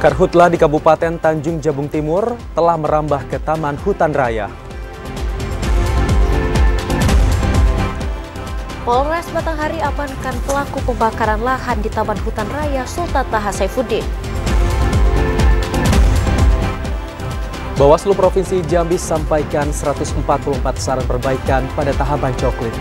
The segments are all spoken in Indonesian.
Karhutlah di Kabupaten Tanjung Jabung Timur telah merambah ke Taman Hutan Raya. Polres Batanghari amankan pelaku pembakaran lahan di Taman Hutan Raya Sultan Taha Saifuddin. Bawaslu Provinsi Jambi sampaikan 144 saran perbaikan pada tahapan coklit.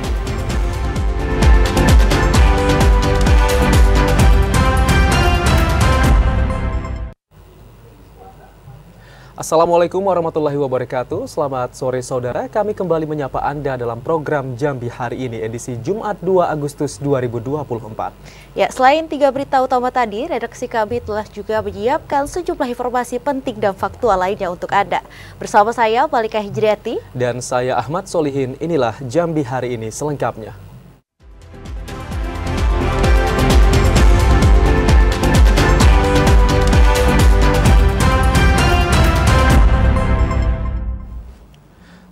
Assalamualaikum warahmatullahi wabarakatuh. Selamat sore saudara. Kami kembali menyapa Anda dalam program Jambi hari ini edisi Jumat 2 Agustus 2024. Ya, selain tiga berita utama tadi, redaksi kami telah juga menyiapkan sejumlah informasi penting dan faktual lainnya untuk Anda. Bersama saya Malika Hijriati dan saya Ahmad Solihin. Inilah Jambi hari ini selengkapnya.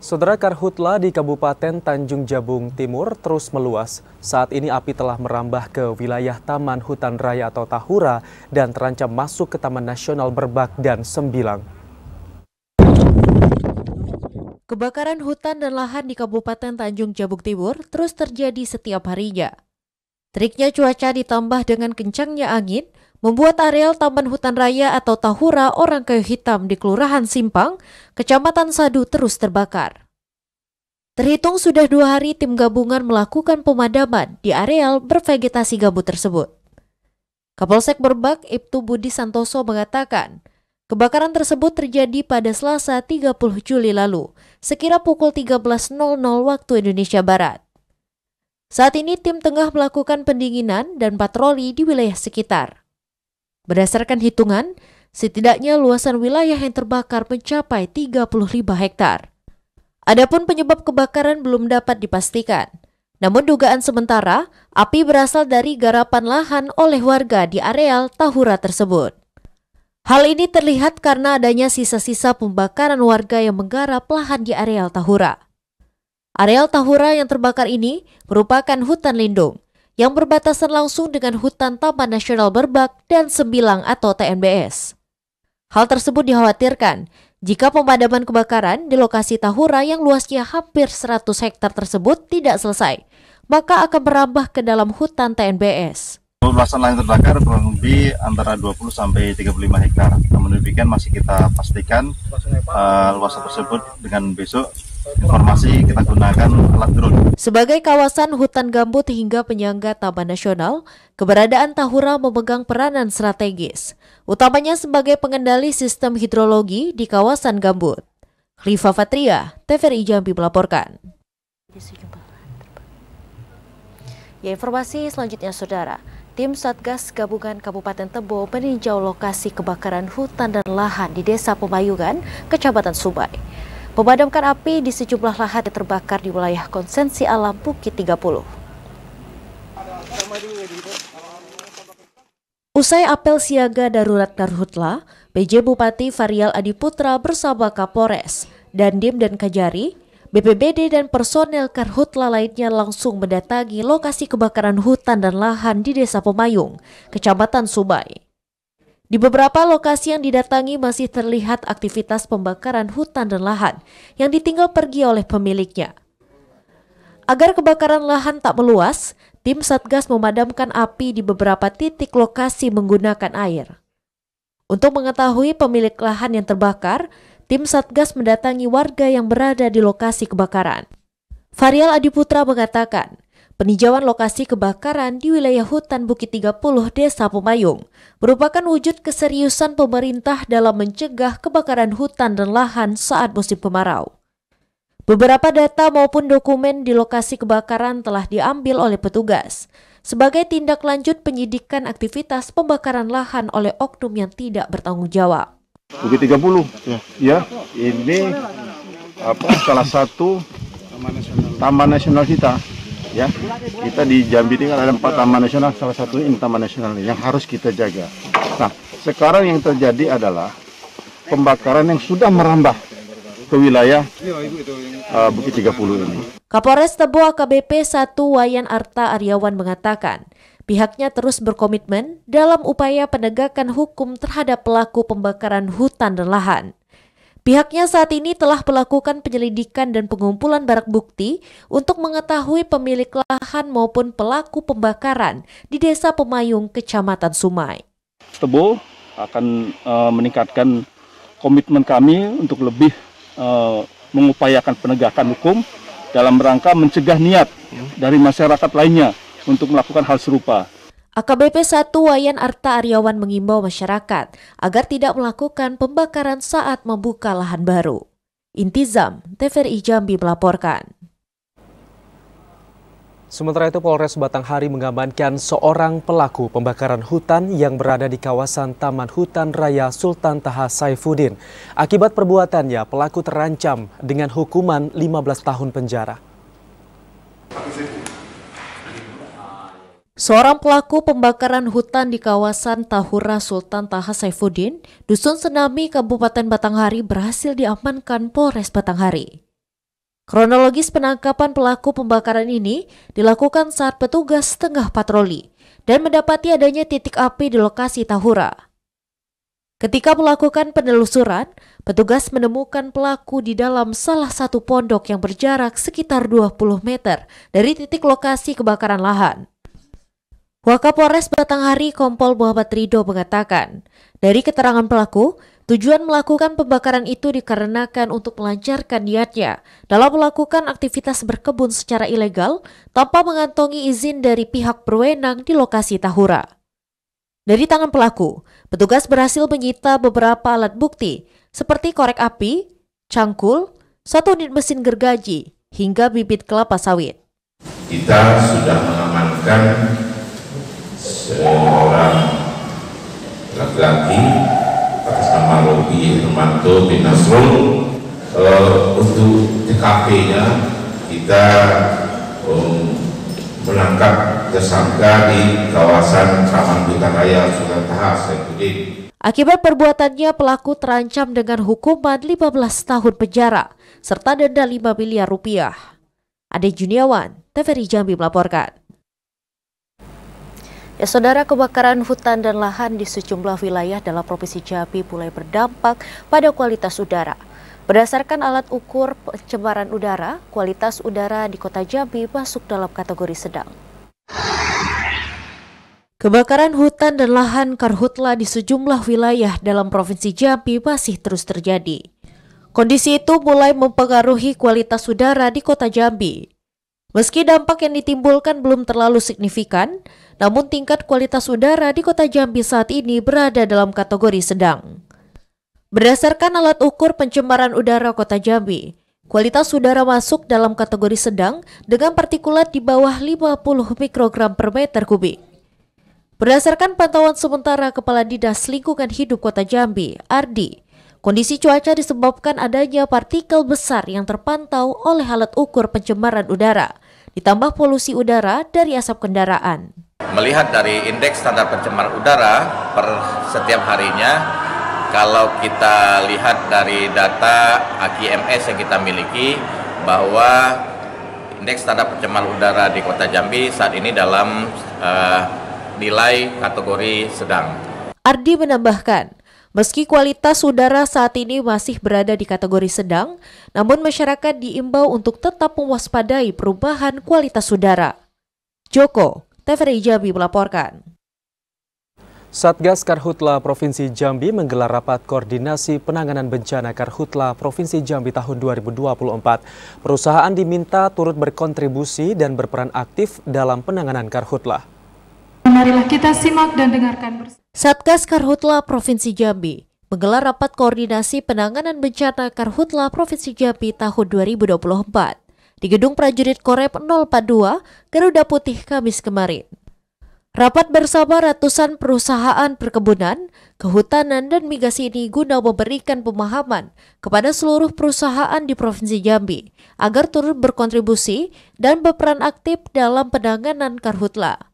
Saudara karhutla di Kabupaten Tanjung Jabung Timur terus meluas. Saat ini api telah merambah ke wilayah Taman Hutan Raya atau Tahura dan terancam masuk ke Taman Nasional Berbak dan Sembilang. Kebakaran hutan dan lahan di Kabupaten Tanjung Jabung Timur terus terjadi setiap harinya. Triknya cuaca ditambah dengan kencangnya angin membuat areal Taman Hutan Raya atau Tahura Orang Kayu Hitam di Kelurahan Simpang, Kecamatan Sadu terus terbakar. Terhitung sudah dua hari tim gabungan melakukan pemadaman di areal bervegetasi gabut tersebut. Kapolsek Berbak Ibtu Budi Santoso mengatakan, kebakaran tersebut terjadi pada Selasa 30 Juli lalu, sekira pukul 13.00 waktu Indonesia Barat. Saat ini tim tengah melakukan pendinginan dan patroli di wilayah sekitar. Berdasarkan hitungan, setidaknya luasan wilayah yang terbakar mencapai 35 hektar. Adapun penyebab kebakaran belum dapat dipastikan. Namun dugaan sementara, api berasal dari garapan lahan oleh warga di areal Tahura tersebut. Hal ini terlihat karena adanya sisa-sisa pembakaran warga yang menggarap lahan di areal Tahura. Areal Tahura yang terbakar ini merupakan hutan lindung yang berbatasan langsung dengan Hutan Taman Nasional Berbak dan Sembilang atau TNBS. Hal tersebut dikhawatirkan jika pemadaman kebakaran di lokasi Tahura yang luasnya hampir 100 hektar tersebut tidak selesai, maka akan merambah ke dalam hutan TNBS. luasan lain terbakar kurang lebih antara 20 sampai 35 hektar. Namun demikian masih kita pastikan uh, luasan tersebut dengan besok informasi kita gunakan alat drone. Sebagai kawasan hutan gambut hingga penyangga Taman Nasional, keberadaan Tahura memegang peranan strategis, utamanya sebagai pengendali sistem hidrologi di kawasan gambut. Rifa Fatria, TVRI Jambi melaporkan. Ya, informasi selanjutnya, Saudara. Tim Satgas Gabungan Kabupaten Tebo meninjau lokasi kebakaran hutan dan lahan di Desa Pemayungan, Kecamatan Subai memadamkan api di sejumlah lahan yang terbakar di wilayah konsensi alam Bukit 30. Usai apel siaga darurat Karhutla, PJ Bupati Farial Adiputra bersama Kapolres, Dandim dan Kajari BPBD dan personel Karhutla lainnya langsung mendatangi lokasi kebakaran hutan dan lahan di Desa Pemayung, Kecamatan Subai. Di beberapa lokasi yang didatangi masih terlihat aktivitas pembakaran hutan dan lahan yang ditinggal pergi oleh pemiliknya. Agar kebakaran lahan tak meluas, tim Satgas memadamkan api di beberapa titik lokasi menggunakan air. Untuk mengetahui pemilik lahan yang terbakar, tim Satgas mendatangi warga yang berada di lokasi kebakaran. Varial Adiputra mengatakan, Peninjauan lokasi kebakaran di wilayah hutan Bukit 30 Desa Pemayung merupakan wujud keseriusan pemerintah dalam mencegah kebakaran hutan dan lahan saat musim kemarau. Beberapa data maupun dokumen di lokasi kebakaran telah diambil oleh petugas sebagai tindak lanjut penyidikan aktivitas pembakaran lahan oleh oknum yang tidak bertanggung jawab. Bukit 30 ya, ya ini apa salah satu taman nasional kita ya kita di Jambi ini kan ada empat taman nasional salah satunya ini taman nasional yang harus kita jaga nah sekarang yang terjadi adalah pembakaran yang sudah merambah ke wilayah uh, Bukit 30 ini. Kapolres Tebo AKBP 1 Wayan Arta Aryawan mengatakan, pihaknya terus berkomitmen dalam upaya penegakan hukum terhadap pelaku pembakaran hutan dan lahan. Pihaknya saat ini telah melakukan penyelidikan dan pengumpulan barang bukti untuk mengetahui pemilik lahan maupun pelaku pembakaran di Desa Pemayung, Kecamatan Sumai. Tebo akan uh, meningkatkan komitmen kami untuk lebih uh, mengupayakan penegakan hukum dalam rangka mencegah niat ya. dari masyarakat lainnya untuk melakukan hal serupa. AKBP 1 Wayan Arta Aryawan mengimbau masyarakat agar tidak melakukan pembakaran saat membuka lahan baru. Intizam, TVRI Jambi melaporkan. Sementara itu Polres Batanghari mengamankan seorang pelaku pembakaran hutan yang berada di kawasan Taman Hutan Raya Sultan Taha Saifuddin. Akibat perbuatannya, pelaku terancam dengan hukuman 15 tahun penjara. Seorang pelaku pembakaran hutan di kawasan Tahura Sultan Taha Saifuddin, Dusun Senami, Kabupaten Batanghari berhasil diamankan Polres Batanghari. Kronologis penangkapan pelaku pembakaran ini dilakukan saat petugas tengah patroli dan mendapati adanya titik api di lokasi Tahura. Ketika melakukan penelusuran, petugas menemukan pelaku di dalam salah satu pondok yang berjarak sekitar 20 meter dari titik lokasi kebakaran lahan. Wakapolres Batanghari Kompol Muhammad Rido mengatakan, dari keterangan pelaku, tujuan melakukan pembakaran itu dikarenakan untuk melancarkan niatnya dalam melakukan aktivitas berkebun secara ilegal tanpa mengantongi izin dari pihak berwenang di lokasi Tahura. Dari tangan pelaku, petugas berhasil menyita beberapa alat bukti seperti korek api, cangkul, satu unit mesin gergaji, hingga bibit kelapa sawit. Kita sudah mengamankan seorang laki-laki atas nama Robi Hermanto bin Nasrul uh, untuk TKP-nya kita um, menangkap tersangka di kawasan Taman Hutan Raya Sungai Tahas Saifuddin. Akibat perbuatannya pelaku terancam dengan hukuman 15 tahun penjara serta denda 5 miliar rupiah. Ade Juniawan, TVRI Jambi melaporkan. Ya, saudara kebakaran hutan dan lahan di sejumlah wilayah dalam Provinsi Jambi mulai berdampak pada kualitas udara. Berdasarkan alat ukur pencemaran udara, kualitas udara di Kota Jambi masuk dalam kategori sedang. Kebakaran hutan dan lahan karhutla di sejumlah wilayah dalam Provinsi Jambi masih terus terjadi. Kondisi itu mulai mempengaruhi kualitas udara di Kota Jambi. Meski dampak yang ditimbulkan belum terlalu signifikan, namun tingkat kualitas udara di kota Jambi saat ini berada dalam kategori sedang. Berdasarkan alat ukur pencemaran udara kota Jambi, kualitas udara masuk dalam kategori sedang dengan partikulat di bawah 50 mikrogram per meter kubik. Berdasarkan pantauan sementara Kepala Dinas Lingkungan Hidup Kota Jambi, Ardi, kondisi cuaca disebabkan adanya partikel besar yang terpantau oleh alat ukur pencemaran udara ditambah polusi udara dari asap kendaraan. Melihat dari indeks standar pencemar udara per setiap harinya, kalau kita lihat dari data AKMS yang kita miliki bahwa indeks standar pencemar udara di Kota Jambi saat ini dalam uh, nilai kategori sedang. Ardi menambahkan, Meski kualitas udara saat ini masih berada di kategori sedang, namun masyarakat diimbau untuk tetap mewaspadai perubahan kualitas udara. Joko, TVRI Jambi melaporkan. Satgas Karhutla Provinsi Jambi menggelar rapat koordinasi penanganan bencana Karhutla Provinsi Jambi tahun 2024. Perusahaan diminta turut berkontribusi dan berperan aktif dalam penanganan Karhutla. Marilah kita simak dan dengarkan bersama. Satgas Karhutla Provinsi Jambi menggelar rapat koordinasi penanganan bencana Karhutla Provinsi Jambi tahun 2024 di Gedung Prajurit Korep 042 Garuda Putih Kamis kemarin. Rapat bersama ratusan perusahaan perkebunan, kehutanan, dan migas ini guna memberikan pemahaman kepada seluruh perusahaan di Provinsi Jambi agar turut berkontribusi dan berperan aktif dalam penanganan karhutla.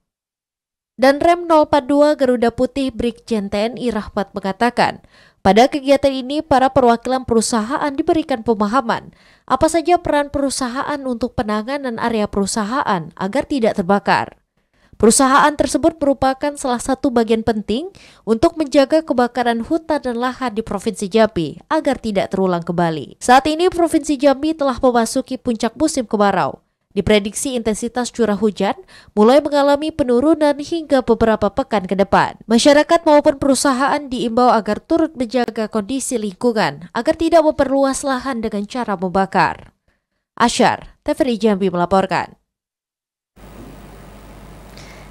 Dan Rem 042 Garuda Putih Brigjen TNI Rahmat mengatakan, pada kegiatan ini para perwakilan perusahaan diberikan pemahaman apa saja peran perusahaan untuk penanganan area perusahaan agar tidak terbakar. Perusahaan tersebut merupakan salah satu bagian penting untuk menjaga kebakaran hutan dan lahan di Provinsi Jambi agar tidak terulang kembali. Saat ini Provinsi Jambi telah memasuki puncak musim kemarau. Diprediksi intensitas curah hujan mulai mengalami penurunan hingga beberapa pekan ke depan. Masyarakat maupun perusahaan diimbau agar turut menjaga kondisi lingkungan agar tidak memperluas lahan dengan cara membakar. Ashar TVRI Jambi melaporkan.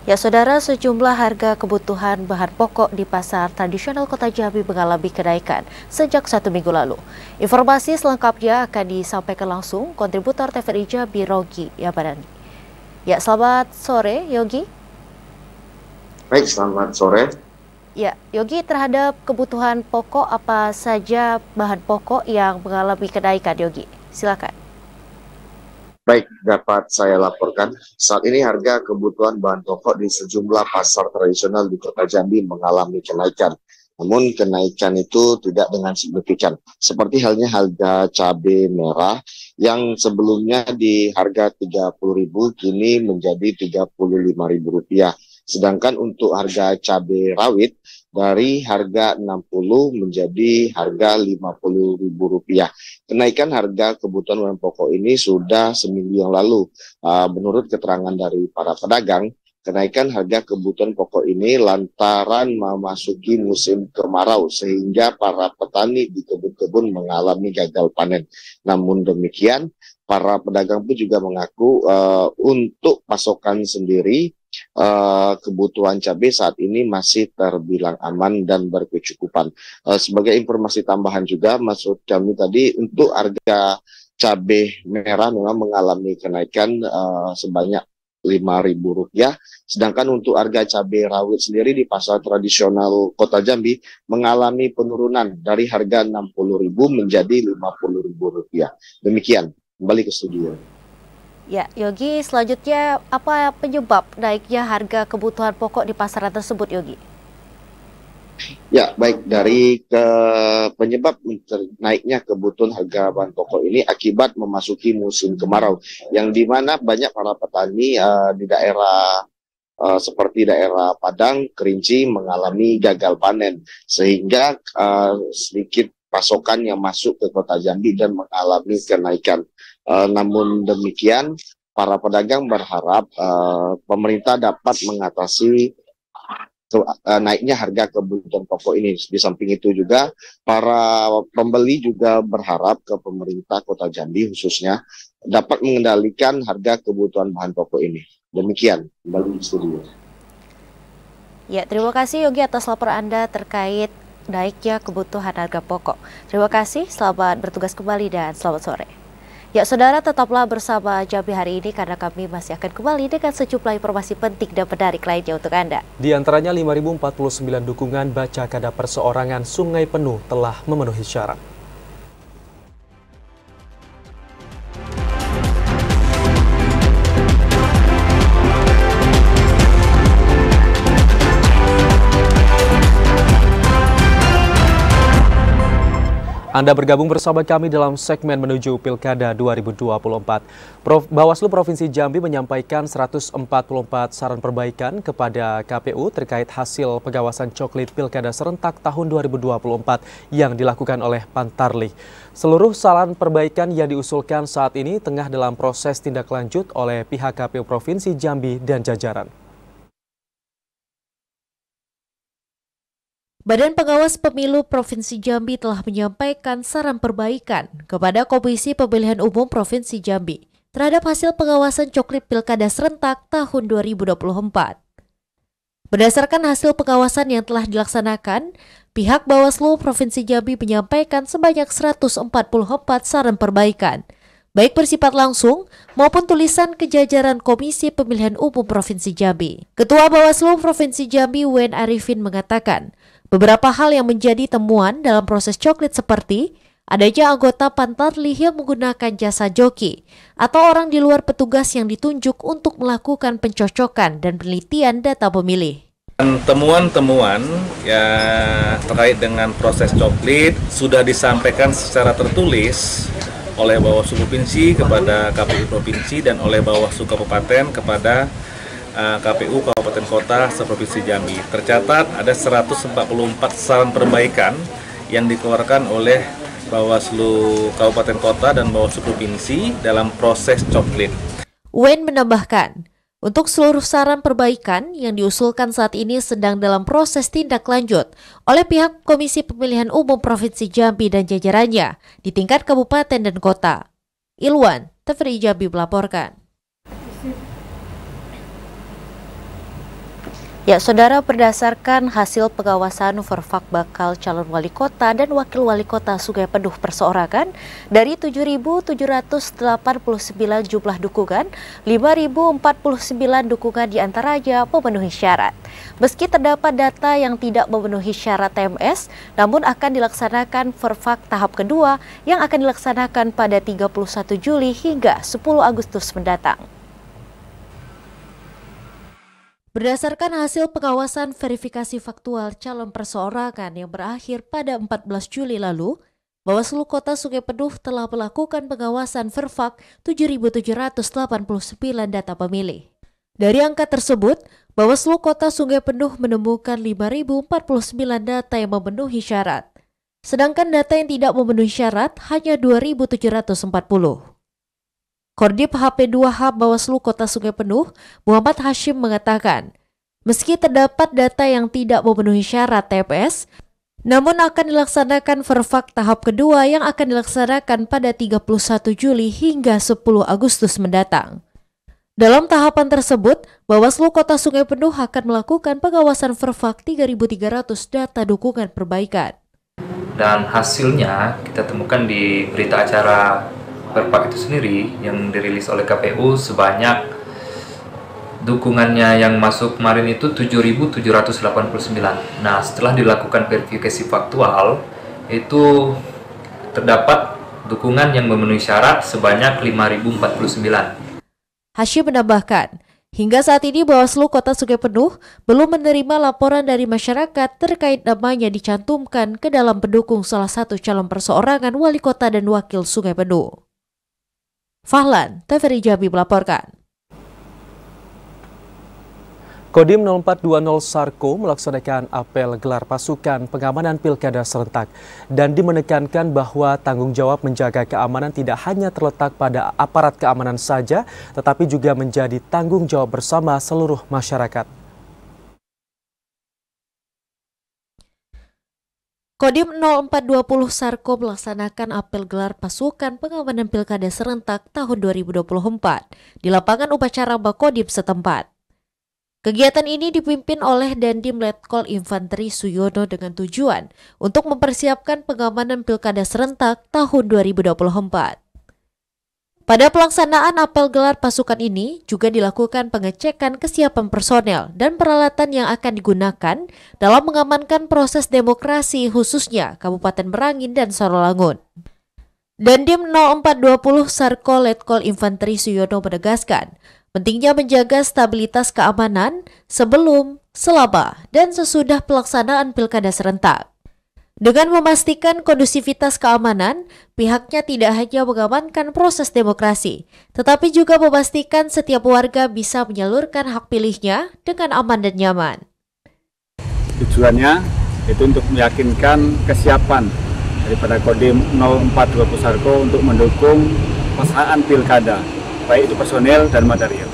Ya saudara, sejumlah harga kebutuhan bahan pokok di pasar tradisional kota Jambi mengalami kenaikan sejak satu minggu lalu. Informasi selengkapnya akan disampaikan langsung kontributor TVRI Jambi Rogi Yabarani. Ya, selamat sore Yogi. Baik, selamat sore. Ya, Yogi terhadap kebutuhan pokok apa saja bahan pokok yang mengalami kenaikan Yogi? Silakan. Baik, dapat saya laporkan. Saat ini harga kebutuhan bahan pokok di sejumlah pasar tradisional di Kota Jambi mengalami kenaikan. Namun kenaikan itu tidak dengan signifikan. Seperti halnya harga cabai merah yang sebelumnya di harga Rp30.000 kini menjadi Rp35.000. Sedangkan untuk harga cabai rawit dari harga 60 menjadi harga Rp50.000. Kenaikan harga kebutuhan bahan pokok ini sudah seminggu yang lalu. Ah, menurut keterangan dari para pedagang, kenaikan harga kebutuhan pokok ini lantaran memasuki musim kemarau sehingga para petani di kebun-kebun mengalami gagal panen. Namun demikian, para pedagang pun juga mengaku uh, untuk pasokan sendiri Eh, kebutuhan cabai saat ini masih terbilang aman dan berkecukupan. Uh, sebagai informasi tambahan juga, maksud Kami tadi untuk harga cabai merah memang mengalami kenaikan uh, sebanyak rp rupiah. sedangkan untuk harga cabai rawit sendiri di pasar tradisional Kota Jambi mengalami penurunan dari harga Rp60.000 menjadi Rp50.000. Demikian, kembali ke studio. Ya, Yogi, selanjutnya apa penyebab naiknya harga kebutuhan pokok di pasaran tersebut, Yogi? Ya, baik dari ke penyebab naiknya kebutuhan harga bahan pokok ini akibat memasuki musim kemarau, yang mana banyak para petani uh, di daerah uh, seperti daerah Padang, Kerinci mengalami gagal panen, sehingga uh, sedikit pasokan yang masuk ke kota Jambi dan mengalami kenaikan. Uh, namun demikian, para pedagang berharap uh, pemerintah dapat mengatasi ke, uh, naiknya harga kebutuhan pokok ini. Di samping itu juga para pembeli juga berharap ke pemerintah Kota Jambi khususnya dapat mengendalikan harga kebutuhan bahan pokok ini. Demikian kembali di studio. Ya, terima kasih Yogi atas laporan Anda terkait naiknya kebutuhan harga pokok. Terima kasih, selamat bertugas kembali dan selamat sore. Ya, saudara tetaplah bersama Jambi hari ini karena kami masih akan kembali dengan sejumlah informasi penting dan menarik lainnya untuk Anda. Di antaranya 5.049 dukungan baca kada perseorangan sungai penuh telah memenuhi syarat. Anda bergabung bersama kami dalam segmen menuju Pilkada 2024. Prof. Bawaslu Provinsi Jambi menyampaikan 144 saran perbaikan kepada KPU terkait hasil pengawasan coklit Pilkada serentak tahun 2024 yang dilakukan oleh Pantarli. Seluruh saran perbaikan yang diusulkan saat ini tengah dalam proses tindak lanjut oleh pihak KPU Provinsi Jambi dan jajaran. Badan Pengawas Pemilu Provinsi Jambi telah menyampaikan saran perbaikan kepada Komisi Pemilihan Umum Provinsi Jambi terhadap hasil pengawasan coklit Pilkada Serentak tahun 2024. Berdasarkan hasil pengawasan yang telah dilaksanakan, pihak Bawaslu Provinsi Jambi menyampaikan sebanyak 144 saran perbaikan, baik bersifat langsung maupun tulisan ke jajaran Komisi Pemilihan Umum Provinsi Jambi. Ketua Bawaslu Provinsi Jambi Wen Arifin mengatakan, Beberapa hal yang menjadi temuan dalam proses coklit seperti adanya anggota pantat lihir menggunakan jasa joki atau orang di luar petugas yang ditunjuk untuk melakukan pencocokan dan penelitian data pemilih. Temuan-temuan ya terkait dengan proses coklit sudah disampaikan secara tertulis oleh Bawaslu Provinsi kepada KPU Provinsi dan oleh Bawaslu Kabupaten kepada uh, eh, KPU Kabupaten Kota Provinsi Jambi. Tercatat ada 144 saran perbaikan yang dikeluarkan oleh Bawaslu Kabupaten Kota dan Bawaslu Provinsi dalam proses coklit. Wen menambahkan, untuk seluruh saran perbaikan yang diusulkan saat ini sedang dalam proses tindak lanjut oleh pihak Komisi Pemilihan Umum Provinsi Jambi dan jajarannya di tingkat kabupaten dan kota. Ilwan, Tefri Jambi melaporkan. Ya, saudara, berdasarkan hasil pengawasan Verfak bakal calon wali kota dan wakil wali kota Sungai Peduh perseorangan, dari 7.789 jumlah dukungan, 5.049 dukungan diantaranya memenuhi syarat. Meski terdapat data yang tidak memenuhi syarat TMS, namun akan dilaksanakan Verfak tahap kedua yang akan dilaksanakan pada 31 Juli hingga 10 Agustus mendatang. Berdasarkan hasil pengawasan verifikasi faktual calon perseorangan yang berakhir pada 14 Juli lalu, Bawaslu Kota Sungai Penuh telah melakukan pengawasan verfak 7.789 data pemilih. Dari angka tersebut, Bawaslu Kota Sungai Penuh menemukan 5.049 data yang memenuhi syarat. Sedangkan data yang tidak memenuhi syarat hanya 2.740. Kordip HP2H Bawaslu Kota Sungai Penuh, Muhammad Hashim mengatakan, meski terdapat data yang tidak memenuhi syarat TPS, namun akan dilaksanakan verfak tahap kedua yang akan dilaksanakan pada 31 Juli hingga 10 Agustus mendatang. Dalam tahapan tersebut, Bawaslu Kota Sungai Penuh akan melakukan pengawasan verfak 3.300 data dukungan perbaikan. Dan hasilnya kita temukan di berita acara Perpak itu sendiri yang dirilis oleh KPU sebanyak dukungannya yang masuk kemarin itu 7.789. Nah, setelah dilakukan verifikasi faktual, itu terdapat dukungan yang memenuhi syarat sebanyak 5.049. Hashim menambahkan, hingga saat ini Bawaslu Kota Sungai Penuh belum menerima laporan dari masyarakat terkait namanya dicantumkan ke dalam pendukung salah satu calon perseorangan wali kota dan wakil Sungai Penuh. Fahlan, TVRI Jambi melaporkan. Kodim 0420 Sarko melaksanakan apel gelar pasukan pengamanan pilkada serentak dan dimenekankan bahwa tanggung jawab menjaga keamanan tidak hanya terletak pada aparat keamanan saja, tetapi juga menjadi tanggung jawab bersama seluruh masyarakat. Kodim 0420 Sarko melaksanakan apel gelar pasukan pengamanan pilkada serentak tahun 2024 di lapangan upacara Bakodim setempat. Kegiatan ini dipimpin oleh Dandim Letkol Infanteri Suyono dengan tujuan untuk mempersiapkan pengamanan pilkada serentak tahun 2024. Pada pelaksanaan apel gelar pasukan ini juga dilakukan pengecekan kesiapan personel dan peralatan yang akan digunakan dalam mengamankan proses demokrasi khususnya Kabupaten Merangin dan Sorolangun. Dandim 0420 Sarko Letkol Infanteri Suyono menegaskan, pentingnya menjaga stabilitas keamanan sebelum, selama, dan sesudah pelaksanaan pilkada serentak. Dengan memastikan kondusivitas keamanan, pihaknya tidak hanya mengamankan proses demokrasi, tetapi juga memastikan setiap warga bisa menyalurkan hak pilihnya dengan aman dan nyaman. Tujuannya itu untuk meyakinkan kesiapan daripada Kodim 0420 Sarko untuk mendukung pasangan pilkada, baik itu personel dan material.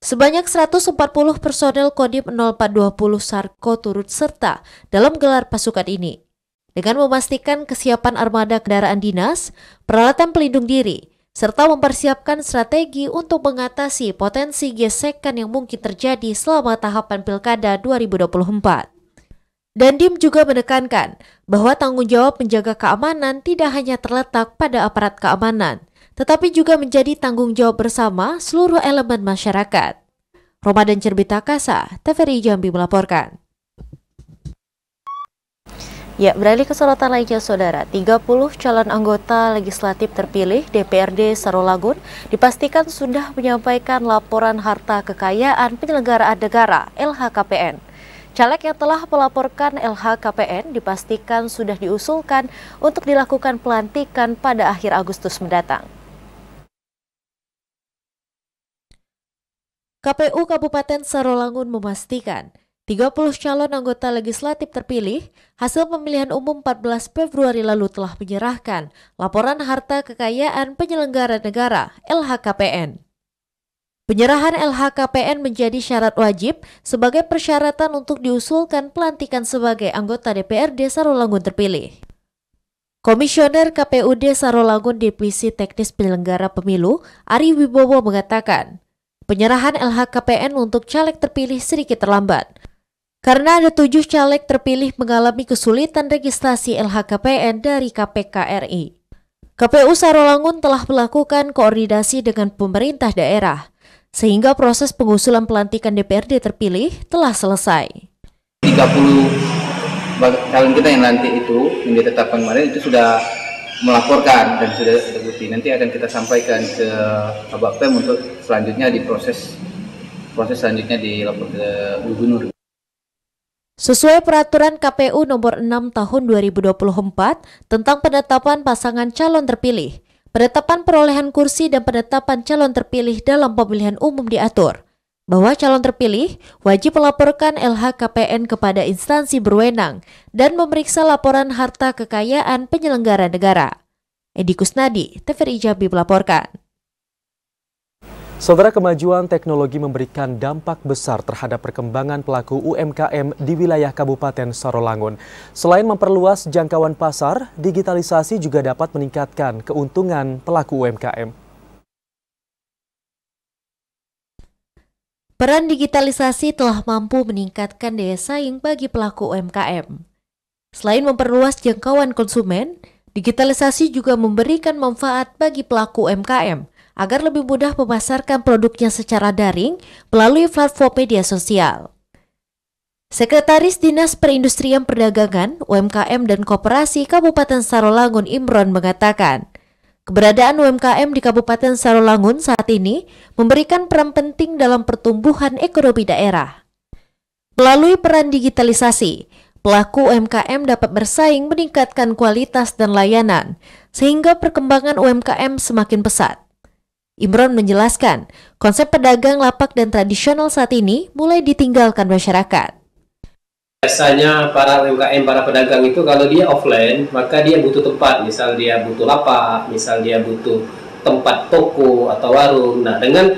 Sebanyak 140 personel Kodim 0420 Sarko turut serta dalam gelar pasukan ini. Dengan memastikan kesiapan armada kendaraan dinas, peralatan pelindung diri, serta mempersiapkan strategi untuk mengatasi potensi gesekan yang mungkin terjadi selama tahapan pilkada 2024. Dan Dim juga menekankan bahwa tanggung jawab menjaga keamanan tidak hanya terletak pada aparat keamanan, tetapi juga menjadi tanggung jawab bersama seluruh elemen masyarakat. Ramadan Cerbita Kasa, TVRI Jambi melaporkan. Ya, beralih ke sorotan lainnya, Saudara. 30 calon anggota legislatif terpilih DPRD Sarolagun dipastikan sudah menyampaikan laporan harta kekayaan penyelenggaraan negara LHKPN. Caleg yang telah melaporkan LHKPN dipastikan sudah diusulkan untuk dilakukan pelantikan pada akhir Agustus mendatang. KPU Kabupaten Sarolangun memastikan 30 calon anggota legislatif terpilih hasil pemilihan umum 14 Februari lalu telah menyerahkan laporan harta kekayaan penyelenggara negara LHKPN. Penyerahan LHKPN menjadi syarat wajib sebagai persyaratan untuk diusulkan pelantikan sebagai anggota DPRD Sarolangun terpilih. Komisioner KPUD Sarolangun Divisi Teknis Penyelenggara Pemilu, Ari Wibowo mengatakan, Penyerahan LHKPN untuk caleg terpilih sedikit terlambat. Karena ada tujuh caleg terpilih mengalami kesulitan registrasi LHKPN dari KPK RI. KPU Sarolangun telah melakukan koordinasi dengan pemerintah daerah, sehingga proses pengusulan pelantikan DPRD terpilih telah selesai. 30 calon kita yang nanti itu yang ditetapkan kemarin itu sudah melaporkan dan sudah terbukti. Nanti akan kita sampaikan ke Bapak Pem untuk selanjutnya diproses proses selanjutnya dilapor ke Gubernur. Sesuai peraturan KPU nomor 6 tahun 2024 tentang penetapan pasangan calon terpilih, penetapan perolehan kursi dan penetapan calon terpilih dalam pemilihan umum diatur bahwa calon terpilih wajib melaporkan LHKPN kepada instansi berwenang dan memeriksa laporan harta kekayaan penyelenggara negara. Edi Kusnadi, TVRI Jambi melaporkan. Saudara kemajuan teknologi memberikan dampak besar terhadap perkembangan pelaku UMKM di wilayah Kabupaten Sarolangun. Selain memperluas jangkauan pasar, digitalisasi juga dapat meningkatkan keuntungan pelaku UMKM. Peran digitalisasi telah mampu meningkatkan daya saing bagi pelaku UMKM. Selain memperluas jangkauan konsumen, digitalisasi juga memberikan manfaat bagi pelaku UMKM agar lebih mudah memasarkan produknya secara daring melalui platform media sosial. Sekretaris Dinas Perindustrian Perdagangan, UMKM dan Koperasi Kabupaten Sarolangun Imron mengatakan, Keberadaan UMKM di Kabupaten Sarolangun saat ini memberikan peran penting dalam pertumbuhan ekonomi daerah. Melalui peran digitalisasi, pelaku UMKM dapat bersaing meningkatkan kualitas dan layanan, sehingga perkembangan UMKM semakin pesat. Imron menjelaskan, konsep pedagang lapak dan tradisional saat ini mulai ditinggalkan masyarakat biasanya para UMKM, para pedagang itu kalau dia offline, maka dia butuh tempat. Misal dia butuh lapak, misal dia butuh tempat toko atau warung. Nah, dengan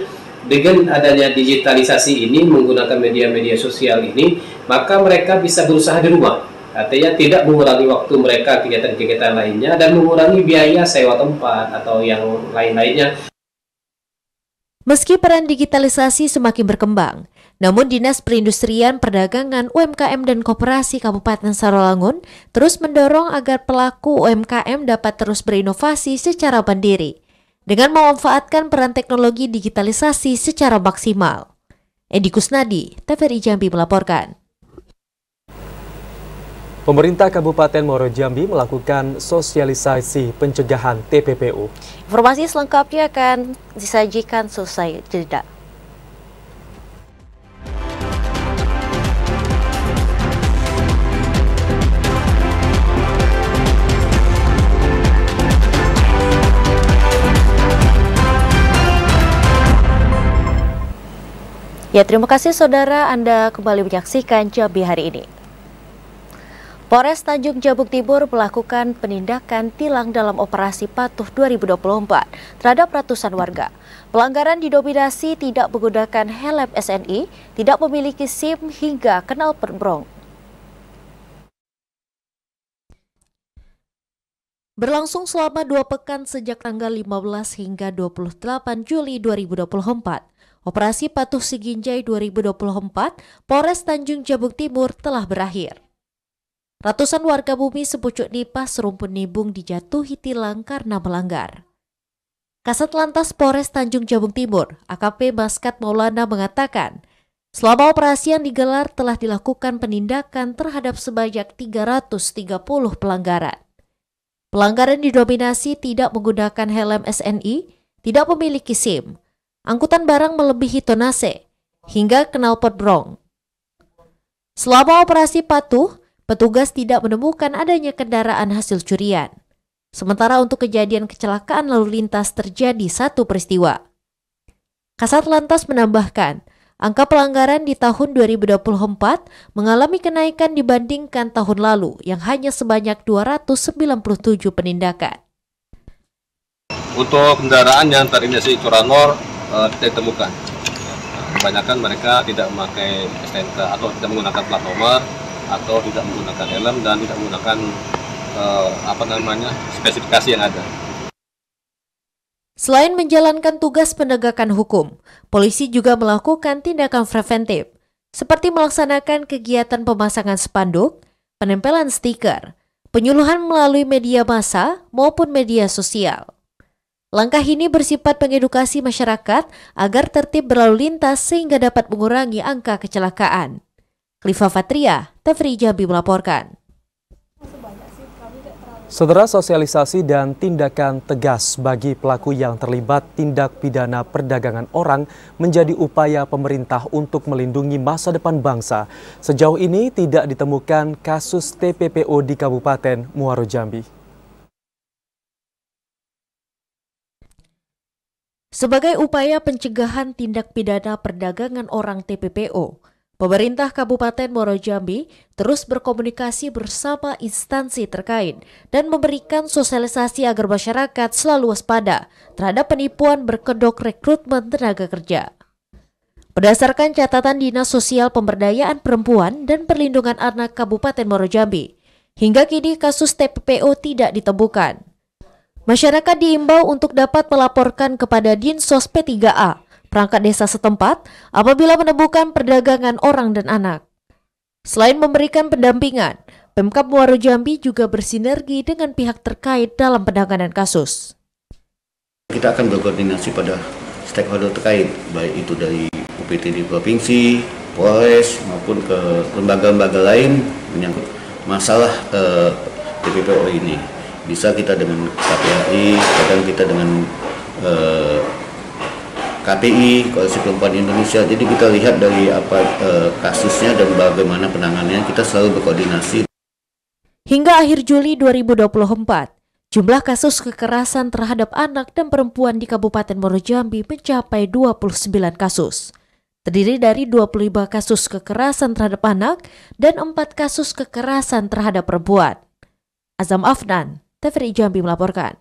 dengan adanya digitalisasi ini menggunakan media-media sosial ini, maka mereka bisa berusaha di rumah. Artinya tidak mengurangi waktu mereka kegiatan-kegiatan lainnya dan mengurangi biaya sewa tempat atau yang lain-lainnya. Meski peran digitalisasi semakin berkembang, namun Dinas Perindustrian, Perdagangan, UMKM, dan Koperasi Kabupaten Sarolangun terus mendorong agar pelaku UMKM dapat terus berinovasi secara mandiri dengan memanfaatkan peran teknologi digitalisasi secara maksimal. Edi Kusnadi, TVRI Jambi melaporkan. Pemerintah Kabupaten Moro Jambi melakukan sosialisasi pencegahan TPPU. Informasi selengkapnya akan disajikan selesai jeda. Ya, terima kasih saudara Anda kembali menyaksikan Jambi hari ini. Polres Tanjung Jabung Timur melakukan penindakan tilang dalam operasi patuh 2024 terhadap ratusan warga. Pelanggaran didominasi tidak menggunakan helm SNI, tidak memiliki SIM hingga kenal perbrong. Berlangsung selama dua pekan sejak tanggal 15 hingga 28 Juli 2024, Operasi Patuh Siginjai 2024 Polres Tanjung Jabung Timur telah berakhir. Ratusan warga bumi sepucuk nipah serumpun nimbung dijatuhi tilang karena melanggar. Kasat Lantas Polres Tanjung Jabung Timur, AKP Baskat Maulana mengatakan, selama operasi yang digelar telah dilakukan penindakan terhadap sebanyak 330 pelanggaran. Pelanggaran didominasi tidak menggunakan helm SNI, tidak memiliki SIM, angkutan barang melebihi tonase hingga knalpot brong. Selama operasi patuh, petugas tidak menemukan adanya kendaraan hasil curian. Sementara untuk kejadian kecelakaan lalu lintas terjadi satu peristiwa. Kasat Lantas menambahkan, angka pelanggaran di tahun 2024 mengalami kenaikan dibandingkan tahun lalu yang hanya sebanyak 297 penindakan. Untuk kendaraan yang terindikasi curanmor uh, eh, ditemukan. Kebanyakan mereka tidak memakai STNK atau tidak menggunakan plat nomor atau tidak menggunakan helm dan tidak menggunakan uh, apa namanya spesifikasi yang ada. Selain menjalankan tugas penegakan hukum, polisi juga melakukan tindakan preventif seperti melaksanakan kegiatan pemasangan spanduk, penempelan stiker, penyuluhan melalui media massa maupun media sosial. Langkah ini bersifat pengedukasi masyarakat agar tertib berlalu lintas sehingga dapat mengurangi angka kecelakaan. Kliva Fatria, Tefri Jambi melaporkan. Saudara sosialisasi dan tindakan tegas bagi pelaku yang terlibat tindak pidana perdagangan orang menjadi upaya pemerintah untuk melindungi masa depan bangsa. Sejauh ini tidak ditemukan kasus TPPO di Kabupaten Muaro Jambi. Sebagai upaya pencegahan tindak pidana perdagangan orang TPPO, pemerintah Kabupaten Jambi terus berkomunikasi bersama instansi terkait dan memberikan sosialisasi agar masyarakat selalu waspada terhadap penipuan berkedok rekrutmen tenaga kerja. Berdasarkan catatan Dinas Sosial Pemberdayaan Perempuan dan Perlindungan Anak Kabupaten Jambi, hingga kini kasus TPPO tidak ditemukan. Masyarakat diimbau untuk dapat melaporkan kepada Dinsos P3A, perangkat desa setempat, apabila menemukan perdagangan orang dan anak. Selain memberikan pendampingan, Pemkap Muaro Jambi juga bersinergi dengan pihak terkait dalam penanganan kasus. Kita akan berkoordinasi pada stakeholder terkait, baik itu dari UPTD Provinsi, Polres, maupun ke lembaga-lembaga lain menyangkut masalah eh, TPPO ini bisa kita dengan KPI kadang kita dengan eh, KPI Koalisi Perempuan Indonesia jadi kita lihat dari apa eh, kasusnya dan bagaimana penanganannya kita selalu berkoordinasi Hingga akhir Juli 2024 Jumlah kasus kekerasan terhadap anak dan perempuan di Kabupaten Moro Jambi mencapai 29 kasus. Terdiri dari 25 kasus kekerasan terhadap anak dan 4 kasus kekerasan terhadap perempuan. Azam Afnan, TVRI Jambi melaporkan.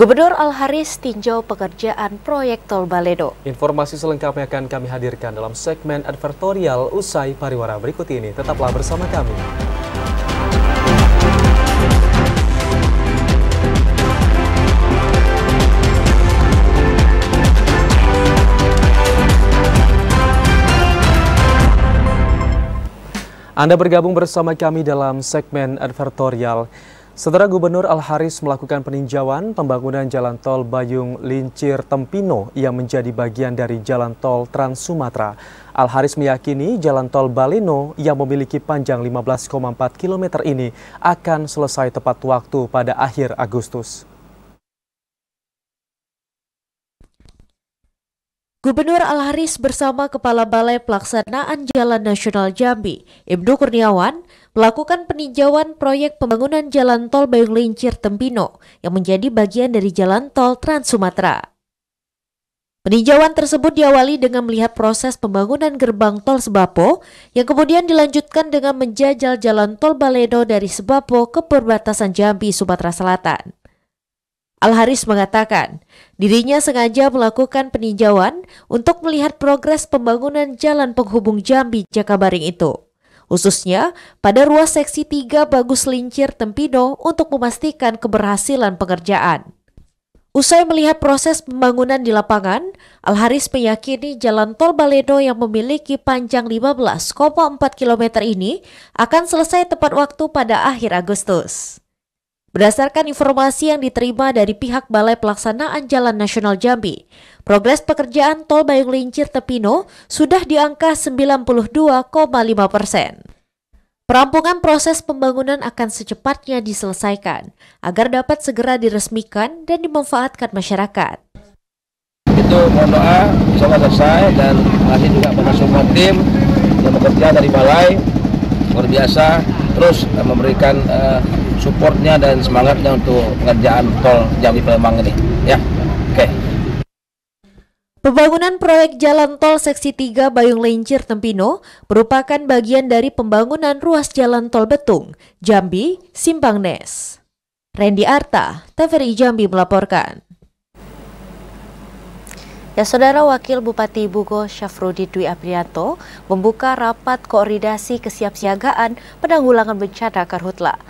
Gubernur Al-Haris tinjau pekerjaan proyek Tol Baledo. Informasi selengkapnya akan kami hadirkan dalam segmen advertorial usai pariwara berikut ini. Tetaplah bersama kami. Anda bergabung bersama kami dalam segmen advertorial. Setelah Gubernur Al-Haris melakukan peninjauan pembangunan jalan tol Bayung Lincir Tempino yang menjadi bagian dari jalan tol Trans Sumatera. Al-Haris meyakini jalan tol Balino yang memiliki panjang 15,4 km ini akan selesai tepat waktu pada akhir Agustus. Gubernur Al-Haris bersama Kepala Balai Pelaksanaan Jalan Nasional Jambi, Ibnu Kurniawan, melakukan peninjauan proyek pembangunan Jalan Tol Bayung Lincir Tempino yang menjadi bagian dari Jalan Tol Trans Sumatera. Peninjauan tersebut diawali dengan melihat proses pembangunan gerbang tol Sebapo yang kemudian dilanjutkan dengan menjajal jalan tol Baledo dari Sebapo ke perbatasan Jambi, Sumatera Selatan. Al-Haris mengatakan, dirinya sengaja melakukan peninjauan untuk melihat progres pembangunan jalan penghubung Jambi Jakabaring itu. Khususnya pada ruas seksi 3 Bagus Lincir Tempino untuk memastikan keberhasilan pengerjaan. Usai melihat proses pembangunan di lapangan, Al-Haris meyakini jalan tol Baledo yang memiliki panjang 15,4 km ini akan selesai tepat waktu pada akhir Agustus. Berdasarkan informasi yang diterima dari pihak Balai Pelaksanaan Jalan Nasional Jambi, progres pekerjaan Tol Bayung Lincir Tepino sudah di angka 92,5 persen. Perampungan proses pembangunan akan secepatnya diselesaikan agar dapat segera diresmikan dan dimanfaatkan masyarakat. Itu mohon doa, insya selesai dan masih juga pada semua tim yang bekerja dari balai luar biasa terus memberikan uh, supportnya dan semangatnya untuk pengerjaan tol Jambi Palembang ini ya oke okay. Pembangunan proyek jalan tol seksi 3 Bayung Lencir Tempino merupakan bagian dari pembangunan ruas jalan tol Betung, Jambi, Simpang Nes. Randy Arta, TVRI Jambi melaporkan. Ya, Saudara Wakil Bupati Bugo Syafrudi Dwi Aprianto membuka rapat koordinasi kesiapsiagaan penanggulangan bencana Karhutla.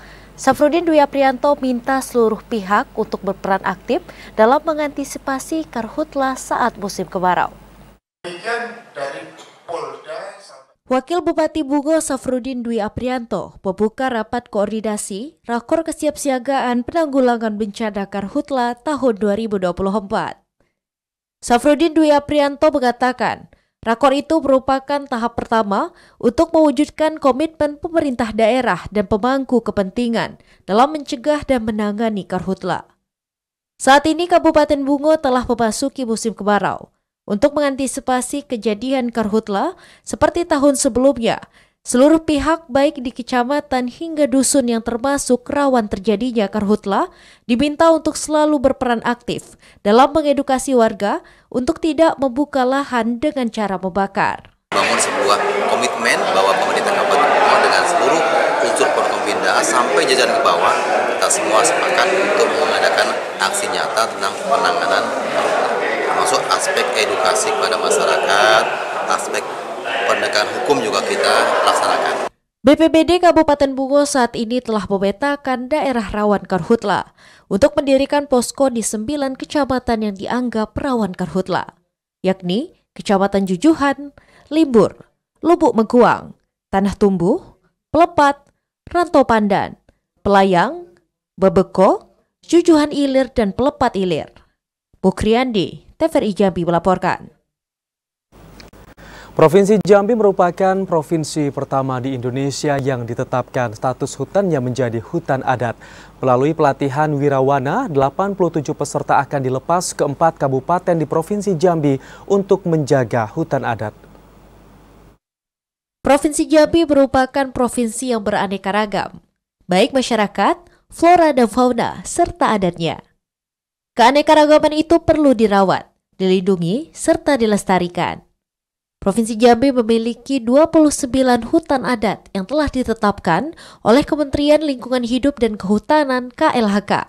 Safrudin Dwi Aprianto minta seluruh pihak untuk berperan aktif dalam mengantisipasi karhutla saat musim kemarau. Wakil Bupati Bungo Safrudin Dwi Aprianto membuka rapat koordinasi Rakor Kesiapsiagaan Penanggulangan Bencana Karhutla tahun 2024. Safrudin Dwi Aprianto mengatakan, Rakor itu merupakan tahap pertama untuk mewujudkan komitmen pemerintah daerah dan pemangku kepentingan dalam mencegah dan menangani karhutla. Saat ini Kabupaten Bungo telah memasuki musim kemarau. Untuk mengantisipasi kejadian karhutla seperti tahun sebelumnya, Seluruh pihak baik di kecamatan hingga dusun yang termasuk rawan terjadinya karhutla diminta untuk selalu berperan aktif dalam mengedukasi warga untuk tidak membuka lahan dengan cara membakar. Bangun sebuah komitmen bahwa pemerintah Kabupaten Kupang dengan seluruh unsur Forkombinda sampai jajaran ke bawah kita semua sepakat untuk mengadakan aksi nyata tentang penanganan termasuk aspek edukasi kepada masyarakat, aspek penegakan hukum juga kita laksanakan. BPBD Kabupaten Bungo saat ini telah memetakan daerah rawan karhutla untuk mendirikan posko di sembilan kecamatan yang dianggap rawan karhutla, yakni Kecamatan Jujuhan, Limbur, Lubuk Meguang, Tanah Tumbuh, Pelepat, Rantau Pandan, Pelayang, Bebeko, Jujuhan Ilir, dan Pelepat Ilir. Bukriandi, TVRI Jambi melaporkan. Provinsi Jambi merupakan provinsi pertama di Indonesia yang ditetapkan status hutannya menjadi hutan adat. Melalui pelatihan Wirawana, 87 peserta akan dilepas ke empat kabupaten di Provinsi Jambi untuk menjaga hutan adat. Provinsi Jambi merupakan provinsi yang beraneka ragam, baik masyarakat, flora dan fauna, serta adatnya. Keanekaragaman itu perlu dirawat, dilindungi, serta dilestarikan Provinsi Jambi memiliki 29 hutan adat yang telah ditetapkan oleh Kementerian Lingkungan Hidup dan Kehutanan KLHK.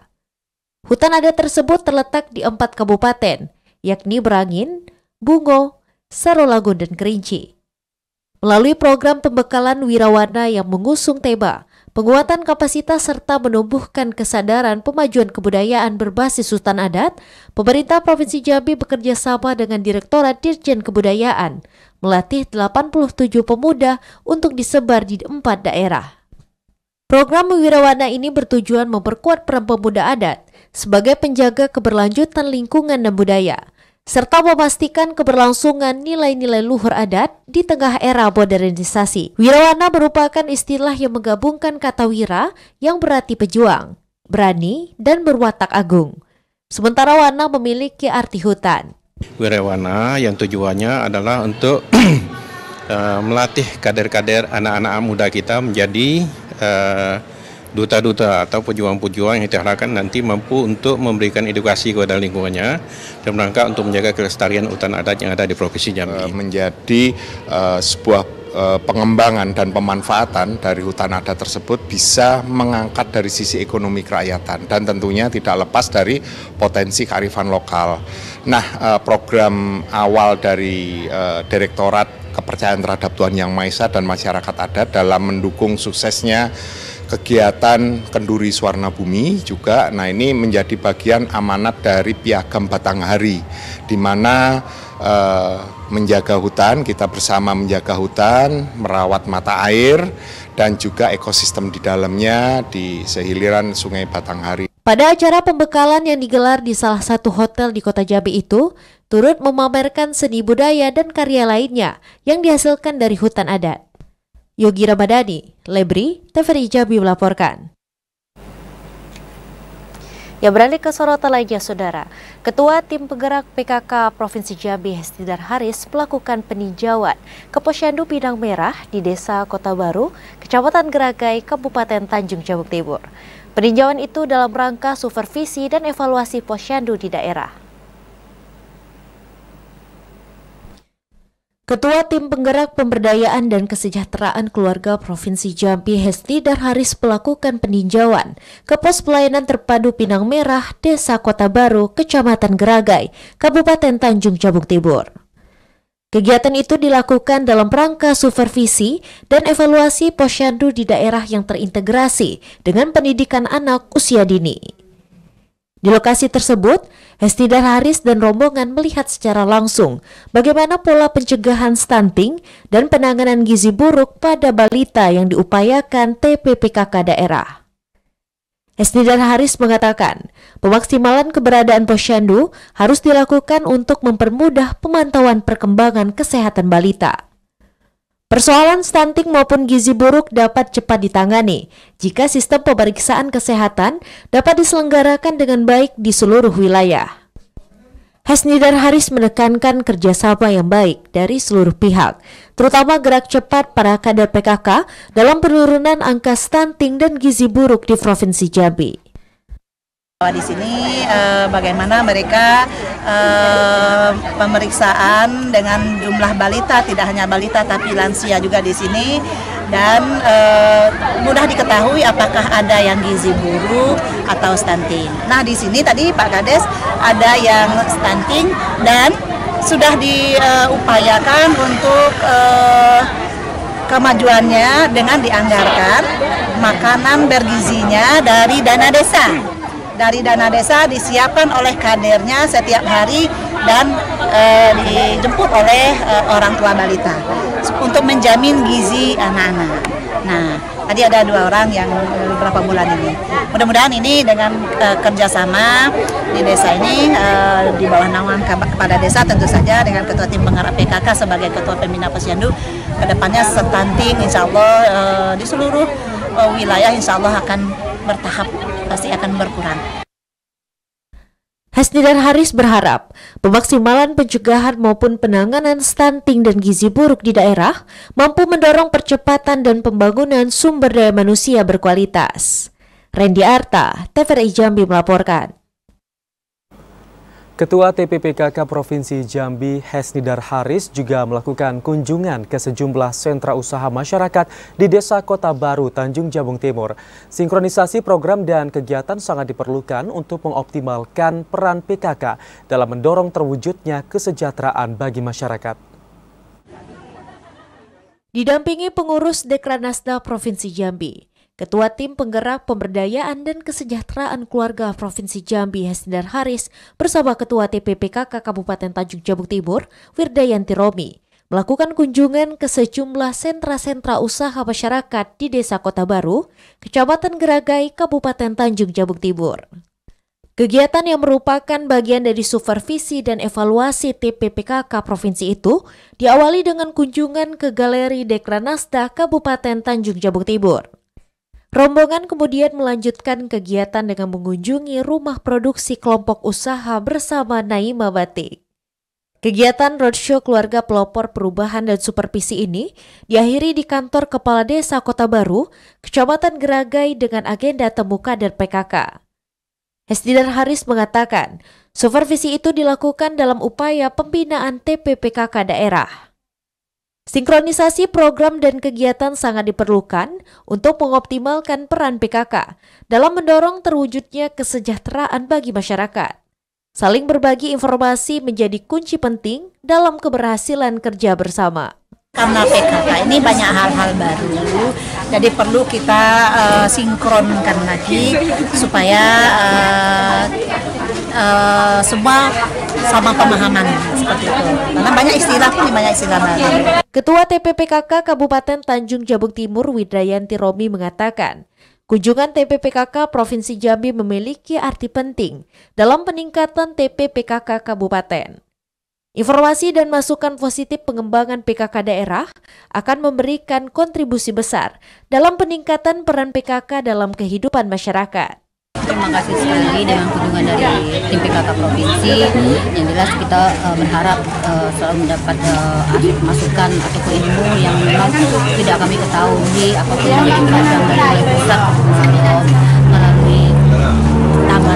Hutan adat tersebut terletak di empat kabupaten, yakni Berangin, Bungo, Sarolagun, dan Kerinci. Melalui program pembekalan wirawana yang mengusung tema penguatan kapasitas serta menumbuhkan kesadaran pemajuan kebudayaan berbasis hutan adat, pemerintah Provinsi Jambi bekerja sama dengan Direktorat Dirjen Kebudayaan melatih 87 pemuda untuk disebar di empat daerah. Program Wirawana ini bertujuan memperkuat peran pemuda adat sebagai penjaga keberlanjutan lingkungan dan budaya, serta memastikan keberlangsungan nilai-nilai luhur adat di tengah era modernisasi. Wirawana merupakan istilah yang menggabungkan kata wira yang berarti pejuang, berani, dan berwatak agung. Sementara wana memiliki arti hutan. Wirawana yang tujuannya adalah untuk eh, melatih kader-kader anak-anak muda kita menjadi eh, duta-duta atau pejuang-pejuang yang diharapkan nanti mampu untuk memberikan edukasi kepada lingkungannya dan rangka untuk menjaga kelestarian hutan adat yang ada di Provinsi eh, Jambi. Menjadi uh, sebuah eh, pengembangan dan pemanfaatan dari hutan adat tersebut bisa mengangkat dari sisi ekonomi kerakyatan dan tentunya tidak lepas dari potensi kearifan lokal. Nah, program awal dari Direktorat Kepercayaan terhadap Tuhan Yang Maha Esa dan Masyarakat Adat dalam mendukung suksesnya kegiatan kenduri Suwarna Bumi juga. Nah ini menjadi bagian amanat dari piagam Batanghari, di mana eh, menjaga hutan, kita bersama menjaga hutan, merawat mata air, dan juga ekosistem di dalamnya di sehiliran Sungai Batanghari. Pada acara pembekalan yang digelar di salah satu hotel di Kota Jambi itu, turut memamerkan seni budaya dan karya lainnya yang dihasilkan dari hutan adat. Yogi Ramadhani, Lebri, TVRI Jambi melaporkan. Ya beralih ke sorotan lainnya, Saudara. Ketua Tim Penggerak PKK Provinsi Jambi Hestidar Haris melakukan peninjauan ke posyandu bidang merah di Desa Kota Baru, Kecamatan Geragai, Kabupaten Tanjung Jabung Timur. Peninjauan itu dalam rangka supervisi dan evaluasi posyandu di daerah. Ketua Tim Penggerak Pemberdayaan dan Kesejahteraan Keluarga Provinsi Jambi Hesti Darharis melakukan peninjauan ke pos pelayanan terpadu Pinang Merah, Desa Kota Baru, Kecamatan Geragai, Kabupaten Tanjung Jabung Timur. Kegiatan itu dilakukan dalam rangka supervisi dan evaluasi posyandu di daerah yang terintegrasi dengan pendidikan anak usia dini. Di lokasi tersebut, Hesti dan Haris dan rombongan melihat secara langsung bagaimana pola pencegahan stunting dan penanganan gizi buruk pada balita yang diupayakan TPPKK daerah. Hesti dan Haris mengatakan, pemaksimalan keberadaan posyandu harus dilakukan untuk mempermudah pemantauan perkembangan kesehatan balita. Persoalan stunting maupun gizi buruk dapat cepat ditangani jika sistem pemeriksaan kesehatan dapat diselenggarakan dengan baik di seluruh wilayah. Hasnidar Haris menekankan kerjasama yang baik dari seluruh pihak, terutama gerak cepat para kader PKK dalam penurunan angka stunting dan gizi buruk di Provinsi Jambi di sini eh, bagaimana mereka eh, pemeriksaan dengan jumlah balita tidak hanya balita tapi lansia juga di sini dan eh, mudah diketahui apakah ada yang gizi buruk atau stunting. Nah di sini tadi Pak Kades ada yang stunting dan sudah diupayakan untuk eh, kemajuannya dengan dianggarkan makanan bergizinya dari dana desa dari dana desa disiapkan oleh kadernya setiap hari dan e, dijemput oleh e, orang tua balita untuk menjamin gizi anak-anak. Nah, tadi ada dua orang yang eh, beberapa bulan ini. Mudah-mudahan ini dengan e, kerjasama di desa ini e, di bawah naungan kepada desa tentu saja dengan ketua tim pengarah PKK sebagai ketua pembina posyandu kedepannya setanting insya Allah e, di seluruh e, wilayah insya Allah akan bertahap pasti akan berkurang. Hasni Haris berharap pemaksimalan pencegahan maupun penanganan stunting dan gizi buruk di daerah mampu mendorong percepatan dan pembangunan sumber daya manusia berkualitas. Randy Arta, TVRI Jambi melaporkan. Ketua TPPKK Provinsi Jambi Hesnidar Haris juga melakukan kunjungan ke sejumlah sentra usaha masyarakat di Desa Kota Baru, Tanjung Jabung Timur. Sinkronisasi program dan kegiatan sangat diperlukan untuk mengoptimalkan peran PKK dalam mendorong terwujudnya kesejahteraan bagi masyarakat. Didampingi pengurus Dekranasda Provinsi Jambi, Ketua Tim Penggerak Pemberdayaan dan Kesejahteraan Keluarga Provinsi Jambi Hesdar Haris bersama Ketua TPPKK Kabupaten Tanjung Jabung Timur, Wirdayanti Romi, melakukan kunjungan ke sejumlah sentra-sentra usaha masyarakat di Desa Kota Baru, Kecamatan Geragai, Kabupaten Tanjung Jabung Timur. Kegiatan yang merupakan bagian dari supervisi dan evaluasi TPPKK provinsi itu diawali dengan kunjungan ke Galeri Dekranasta Kabupaten Tanjung Jabung Timur. Rombongan kemudian melanjutkan kegiatan dengan mengunjungi rumah produksi kelompok usaha bersama Naima Batik. Kegiatan roadshow keluarga pelopor perubahan dan supervisi ini diakhiri di kantor Kepala Desa Kota Baru, Kecamatan Geragai dengan agenda temukan dan PKK. Hesdidar Haris mengatakan, supervisi itu dilakukan dalam upaya pembinaan TPPKK daerah. Sinkronisasi program dan kegiatan sangat diperlukan untuk mengoptimalkan peran PKK dalam mendorong terwujudnya kesejahteraan bagi masyarakat. Saling berbagi informasi menjadi kunci penting dalam keberhasilan kerja bersama karena PKK ini banyak hal-hal baru jadi perlu kita uh, sinkronkan lagi supaya uh, uh, semua sama pemahaman seperti itu. Karena banyak istilah pun banyak istilah baru. Ketua TPPKK Kabupaten Tanjung Jabung Timur Widayanti Romi mengatakan, Kunjungan TPPKK Provinsi Jambi memiliki arti penting dalam peningkatan TPPKK Kabupaten. Informasi dan masukan positif pengembangan PKK daerah akan memberikan kontribusi besar dalam peningkatan peran PKK dalam kehidupan masyarakat. Terima kasih sekali dengan kunjungan dari tim PKK Provinsi. Yang jelas kita uh, berharap uh, selalu mendapat uh, masukan atau ilmu yang memang tidak kami ketahui apapun yang program dari pusat. Uh,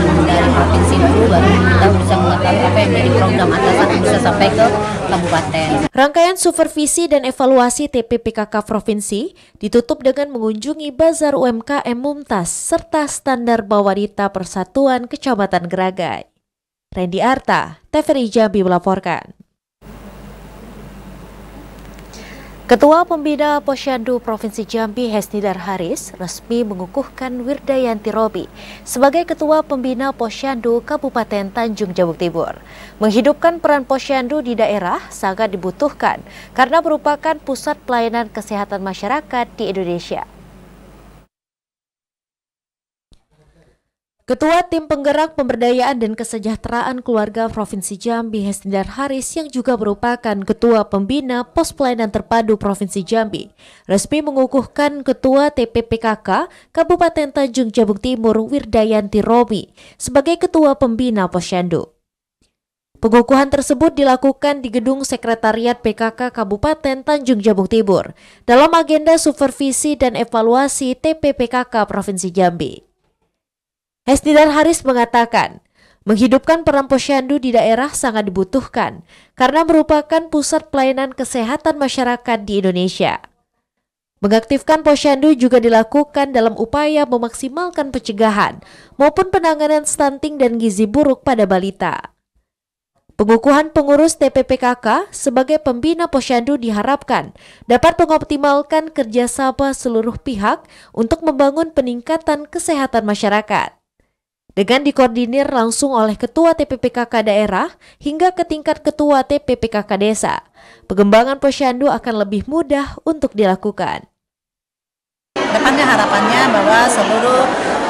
dari provinsi dulu baru kita bisa mengetahui apa yang menjadi program atasan yang bisa sampai ke kabupaten. Rangkaian supervisi dan evaluasi TPPKK Provinsi ditutup dengan mengunjungi Bazar UMKM Mumtaz serta Standar Bawadita Persatuan Kecamatan Geragai. Randy Arta, TVRI Jambi melaporkan. Ketua Pembina Posyandu Provinsi Jambi Hesnidar Haris resmi mengukuhkan Wirdayanti Robi sebagai Ketua Pembina Posyandu Kabupaten Tanjung Jabung Timur. Menghidupkan peran posyandu di daerah sangat dibutuhkan karena merupakan pusat pelayanan kesehatan masyarakat di Indonesia. Ketua Tim Penggerak Pemberdayaan dan Kesejahteraan Keluarga Provinsi Jambi Hestindar Haris yang juga merupakan Ketua Pembina Pos Pelayanan Terpadu Provinsi Jambi resmi mengukuhkan Ketua TPPKK Kabupaten Tanjung Jabung Timur Wirdayanti Romi sebagai Ketua Pembina Posyandu. Pengukuhan tersebut dilakukan di Gedung Sekretariat PKK Kabupaten Tanjung Jabung Timur dalam agenda supervisi dan evaluasi TPPKK Provinsi Jambi. Hestidar Haris mengatakan, menghidupkan peran posyandu di daerah sangat dibutuhkan karena merupakan pusat pelayanan kesehatan masyarakat di Indonesia. Mengaktifkan posyandu juga dilakukan dalam upaya memaksimalkan pencegahan maupun penanganan stunting dan gizi buruk pada balita. Pengukuhan pengurus TPPKK sebagai pembina posyandu diharapkan dapat mengoptimalkan kerjasama seluruh pihak untuk membangun peningkatan kesehatan masyarakat dengan dikoordinir langsung oleh Ketua TPPKK daerah hingga ke tingkat Ketua TPPKK desa. Pengembangan posyandu akan lebih mudah untuk dilakukan. Depannya harapannya bahwa seluruh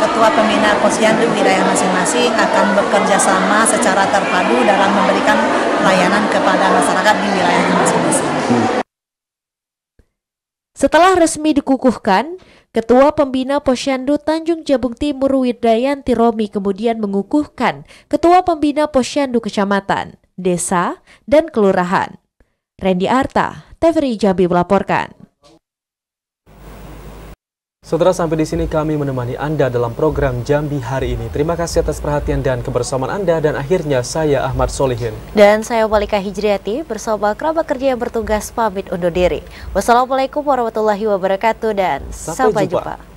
ketua pembina posyandu wilayah masing-masing akan bekerja sama secara terpadu dalam memberikan layanan kepada masyarakat di wilayah masing-masing. Setelah resmi dikukuhkan, Ketua Pembina Posyandu Tanjung Jabung Timur Widayanti Romi kemudian mengukuhkan Ketua Pembina Posyandu Kecamatan, Desa, dan Kelurahan. Randy Arta, TVRI Jambi melaporkan. Saudara sampai di sini kami menemani Anda dalam program Jambi hari ini. Terima kasih atas perhatian dan kebersamaan Anda dan akhirnya saya Ahmad Solihin. Dan saya Malika Hijriati bersama kerabat kerja yang bertugas pamit undur diri. Wassalamualaikum warahmatullahi wabarakatuh dan sampai, sampai jumpa. jumpa.